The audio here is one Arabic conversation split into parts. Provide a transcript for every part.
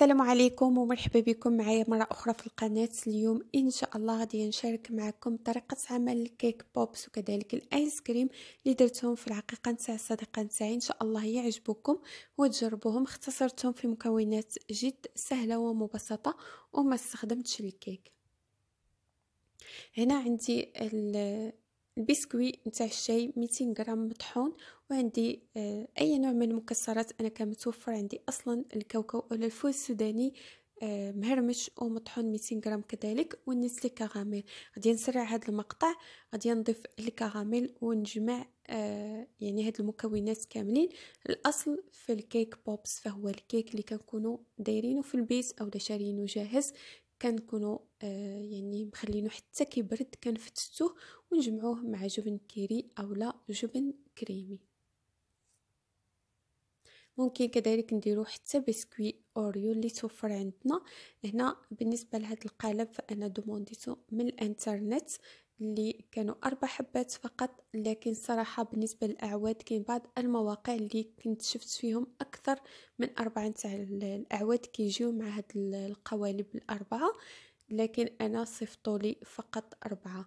السلام عليكم ومرحبا بكم معايا مرة أخرى في القناة اليوم إن شاء الله غادي نشارك معكم طريقة عمل الكيك بوبس وكذلك الآيس كريم اللي درتهم في العقيقة نتاع الصديقة نتاعي إن شاء الله يعجبوكم وتجربوهم اختصرتهم في مكونات جد سهلة ومبسطة وما استخدمتش الكيك هنا عندي البسكوي نتاع الشاي 200 غرام مطحون وعندي آه، اي نوع من المكسرات انا كان متوفر عندي اصلا الكاوكاو ولا الفول السوداني آه، مهرمش ومطحون 200 غرام كذلك ونسلي كراميل غادي نسرع هذا المقطع غادي نضيف الكراميل ونجمع آه يعني هاد المكونات كاملين الاصل في الكيك بوبس فهو الكيك اللي كنكونوا دايرينه في البيت او شارينه جاهز كنكونوا آه يعني مخلينو حتى كيبرد كنفتتوه ونجمعوه مع جبن كيري اولا جبن كريمي ممكن كذلك نديرو حتى بسكوي اوريو اللي توفر عندنا هنا بالنسبه لهذا القالب فانا دومونديتو من الانترنت اللي كانوا أربع حبات فقط لكن صراحة بالنسبة للأعواد كاين بعض المواقع اللي كنت شفت فيهم أكثر من أربعة نتاع الأعواد كيجيو مع هاد القوالب الأربعة لكن أنا صيفطولي فقط أربعة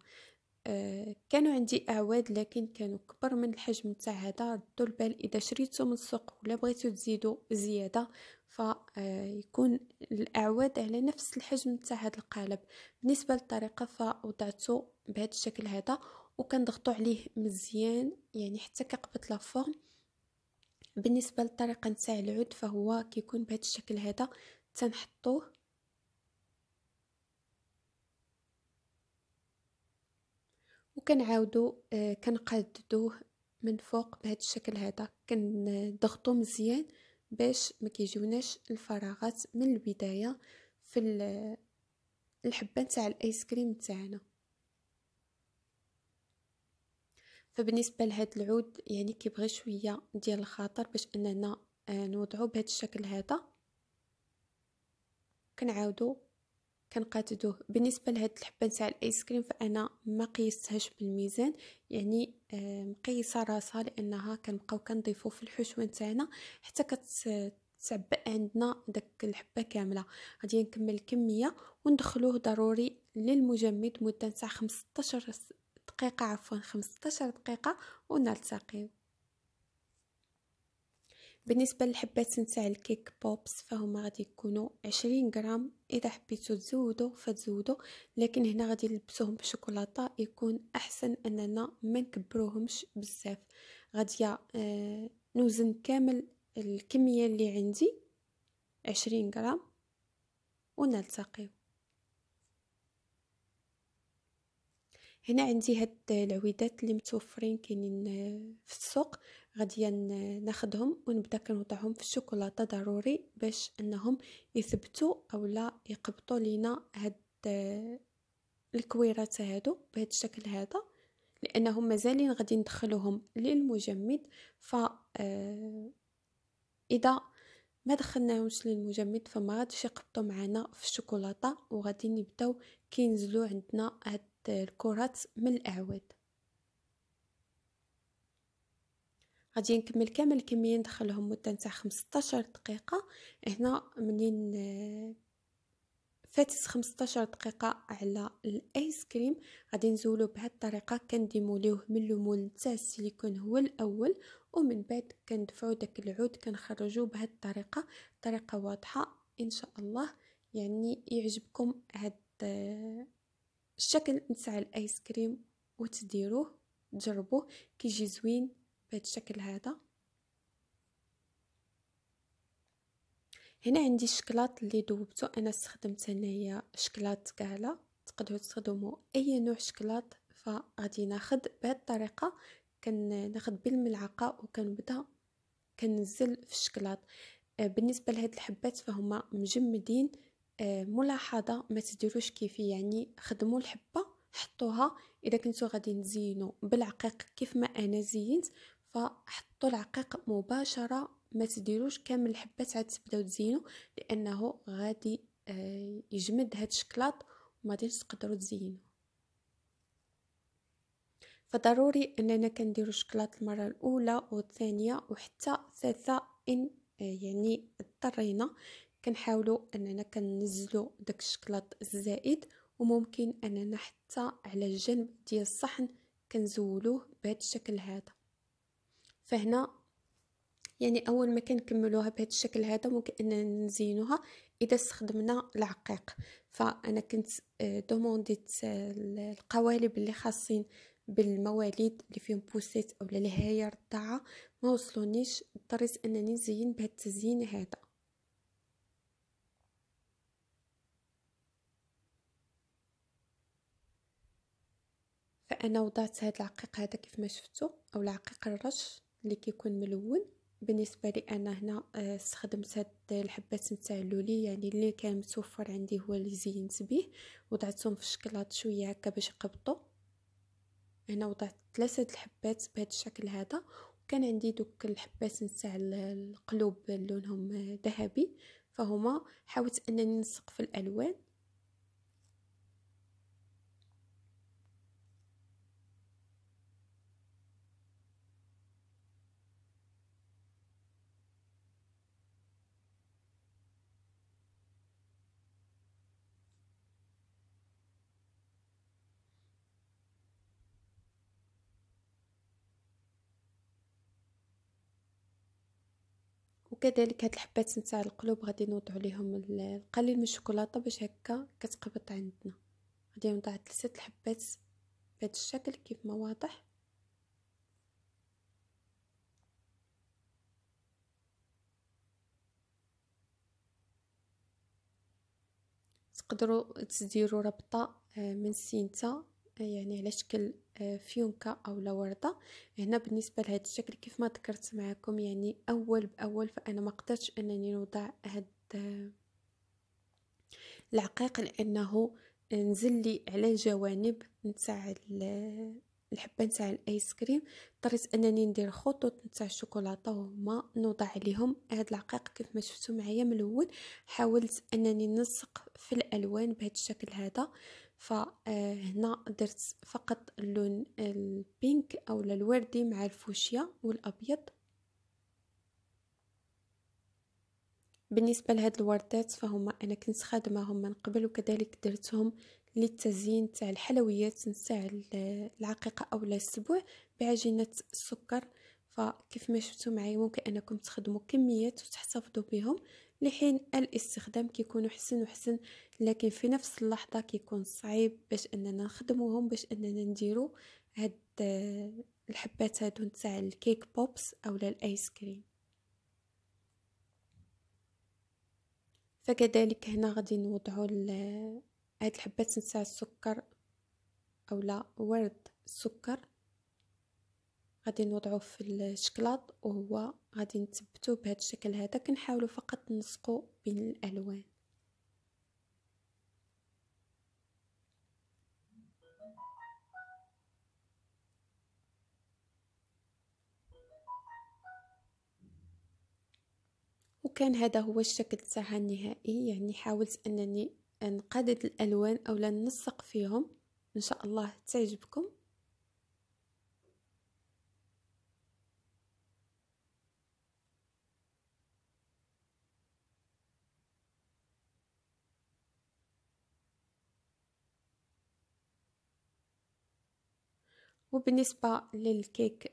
أه كانوا عندي أعواد لكن كانوا كبر من الحجم نتاع هذا ردوا البال إذا شريتو من السوق ولا بغيتو تزيدو زيادة فيكون الاعواد على نفس الحجم تاع هذا القالب بالنسبه للطريقه فوضعته بهذا الشكل هذا وكنضغطوا عليه مزيان يعني حتى كقبط لا فورم بالنسبه للطريقه نتاع العود فهو كيكون بهذا الشكل هذا تنحطوه وكنعاودوا آه، كنقددوه من فوق بهذا الشكل هذا كنضغطو مزيان باش ما كيجيوناش الفراغات من البدايه في الحبه تاع الايس كريم تاعنا فبالنسبه لهاد العود يعني كيبغي شويه ديال الخاطر باش اننا آه، نوضعو بهذا الشكل هذا كنعاودو كنقاددوه بالنسبه لهاد الحبه نتاع الايس كريم فانا ما قيستهاش بالميزان يعني آه، مقيسه راسها لانها كنبقاو كنضيفو في الحشوه نتاعنا حتى كت تعبأ عندنا داك الحبه كامله غادي نكمل الكميه وندخلوه ضروري للمجمد مده نتاع 15 دقيقه عفوا 15 دقيقه ونلتقيو بالنسبه للحبات نتاع الكيك بوبس فهما غادي يكونوا 20 غرام اذا حبيتو تزودوا فتزودوا لكن هنا غادي نلبسوهم بالشوكولاته يكون احسن اننا ما نكبروهمش بزاف غادي آه نوزن كامل الكميه اللي عندي 20 غرام ونلتقيو هنا عندي هاد العويدات اللي متوفرين كاينين آه، في السوق غادي ناخدهم ونبدا كنوضعهم في الشوكولاته ضروري باش انهم يثبتوا اولا يقبطوا لينا هاد آه، الكويرات هادو بهذا الشكل هذا لانهم مازالين غادي ندخلوهم للمجمد ف آه، اذا ما دخلناهمش للمجمد فما غاديش يقبطوا معنا في الشوكولاته وغادي نبداو كينزلوا عندنا هاد الكرات من الاعواد غادي نكمل كامل الكميه ندخلهم مده تاع 15 دقيقه هنا منين فاتس 15 دقيقه على الايس كريم غادي نزولو بهاد الطريقه كنديمو من المول تاع السيليكون هو الاول ومن بعد كندفعو داك العود كنخرجوه بهاد الطريقه طريقه واضحه ان شاء الله يعني يعجبكم هاد الشكل نتاع الايس كريم وتديروه تجربوه كيجي زوين بهذا الشكل هذا هنا عندي الشكلاط اللي ذوبته انا استخدمت هنايا شكلاط كاعلا تقدروا تستخدموا اي نوع شكلاط فغادي ناخذ بهذه الطريقه كناخذ بالملعقه وكنبدا كنزل في الشكلاط آه، بالنسبه لهاد الحبات فهما مجمدين آه، ملاحظه ما تديروش كيفي يعني خدموا الحبه حطوها اذا كنتو غادي تزينوا بالعقيق كيف ما انا زينت فحطوا العقيق مباشره ما تديروش كامل الحبات عاد تبداو تزينو لانه غادي آه، يجمد هاد الشكلاط وما غاديش تقدروا تزينو فضروري اننا كنديروا الشكلاط المره الاولى والثانيه وحتى الثالثه ان آه، يعني اضطرينا كنحاولوا اننا كننزلوا داك الشكلاط الزائد وممكن اننا حتى على الجنب ديال الصحن كنزولوه بهذا الشكل هذا فهنا يعني اول ما كنكملوها بهذا الشكل هذا ممكن اننا نزينوها اذا استخدمنا العقيق فانا كنت آه، دومونديت آه، القوالب اللي خاصين بالمواليد اللي فيهم بوسيت اولا الهاية رضاعة ما وصلونيش اضطريت انني نزين بهذا التزيين هذا فانا وضعت هذا العقيق هذا كيف ما شفتو او العقيق الرش اللي كيكون ملون بالنسبه لي انا هنا آه، استخدمت هاد الحبات نتاع اللولي يعني اللي كان متوفر عندي هو اللي زينت به وضعتهم في الشكلاط شويه هكا باش يقبطوا هنا وضعت ثلاثه الحبات بهذا الشكل هذا وكان عندي دوك الحبات نتاع القلوب لونهم آه، ذهبي فهما حاولت انني نسق في الالوان وكذلك هاد الحبات نتاع القلوب غادي نوضعو ليهم القليل من الشوكولاته باش هكا كتقبط عندنا غادي نوضع ثلاثه الحبات بهذا الشكل كيف ما واضح تقدروا تديروا ربطه آه، من سينتا آه، يعني على شكل آه، فيونكة او وردة هنا بالنسبة لهذا الشكل كيف ما ذكرت معكم يعني اول باول فانا ما قدرتش انني نوضع هاد آه، العقيق لانه نزل لي على الجوانب نتاع الحبة نتاع الايس كريم اضطريت انني ندير خطوط نتاع الشوكولاته وهما نوضع عليهم هاد العقيق كيف ما شفتوا معايا من الاول حاولت انني نلصق في الالوان بهذا الشكل هذا فهنا آه، درت فقط اللون البينك او الوردي مع الفوشيا والابيض بالنسبه لهاد الوردات فهما انا كنت خادماهم من قبل وكذلك درتهم للتزيين تاع الحلويات نتاع العقيقه او السبوع بعجينه السكر فكيف ما شفتوا معايا ممكن انكم تخدموا كميات وتحتفظوا بهم لحين الاستخدام كيكون حسن وحسن لكن في نفس اللحظه كيكون صعيب باش اننا نخدموهم باش اننا نديرو هاد الحبات هادو نتاع الكيك بوبس اولا الايس كريم فكذلك هنا غادي نوضعوا هاد الحبات نتاع السكر اولا ورد السكر غادي نوضعه في الشكلاط وهو غادي نثبتوه بهذا الشكل هذا كنحاولوا فقط نسقو بين الالوان وكان هذا هو الشكل تاعها النهائي يعني حاولت انني نقادد الالوان اولا ننسق فيهم ان شاء الله تعجبكم وبالنسبة للكيك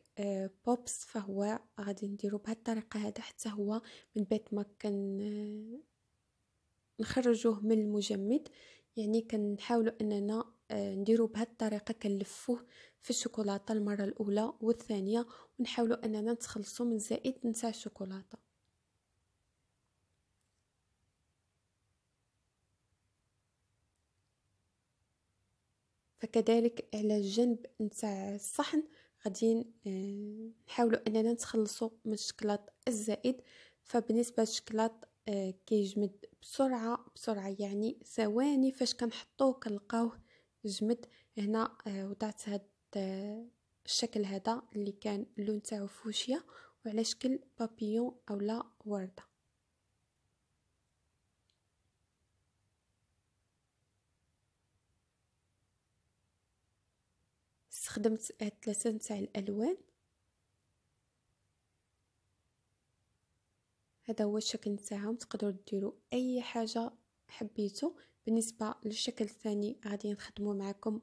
بوبس آه، فهو غادي نديرو بهاد الطريقة هذا حتى هو من بعد ما كن آه، نخرجوه من المجمد يعني كنحاولوا اننا آه، نديرو بهاد الطريقه كنلفوه في الشوكولاته المره الاولى والثانيه ونحاولوا اننا نتخلصوا من زائد نتاع الشوكولاته فكذلك على الجنب نتاع الصحن غادي نحاولوا اننا نتخلصوا من الشكلاط الزائد فبالنسبه للشكلاط آه، كيجمد بسرعه بسرعه يعني ثواني فاش كنحطوه كنلقاوه جمد هنا آه، وضعت هاد آه، الشكل هذا اللي كان اللون تاعو فوشيا وعلى شكل بابيون اولا ورده استخدمت هاد ثلاثة نتاع الالوان هذا هو الشكل نتاعهم تقدروا ديروا اي حاجه حبيتو بالنسبه للشكل الثاني غادي نخدمه معكم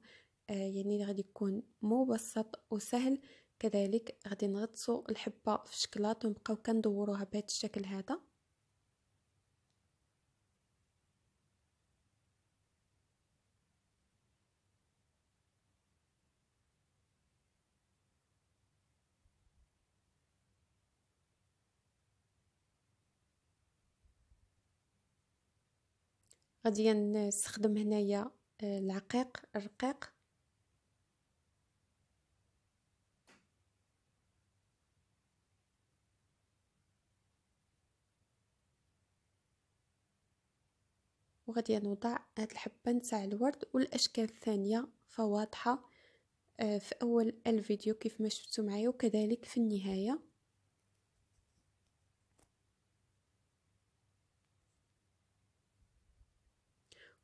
آه يعني غادي يكون مبسط وسهل كذلك غادي نغطسو الحبه في الشكلاط ونبقاو كندوروها بهذا الشكل هذا غادي نستخدم هنايا آه، العقيق الرقيق وغادي نوضع هاد الحبه نتاع الورد والاشكال الثانيه فواضحه آه، في اول الفيديو كيف ما شفتوا معايا وكذلك في النهايه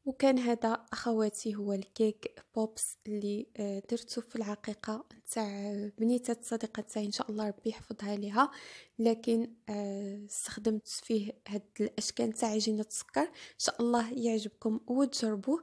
وكان هذا اخواتي هو الكيك بوبس اللي آه، درته في العقيقه تاع بنيته الصديقه تاعي ان شاء الله ربي يحفظها ليها لكن آه، استخدمت فيه هاد الاشكال تاع عجينه السكر ان شاء الله يعجبكم وتجربوه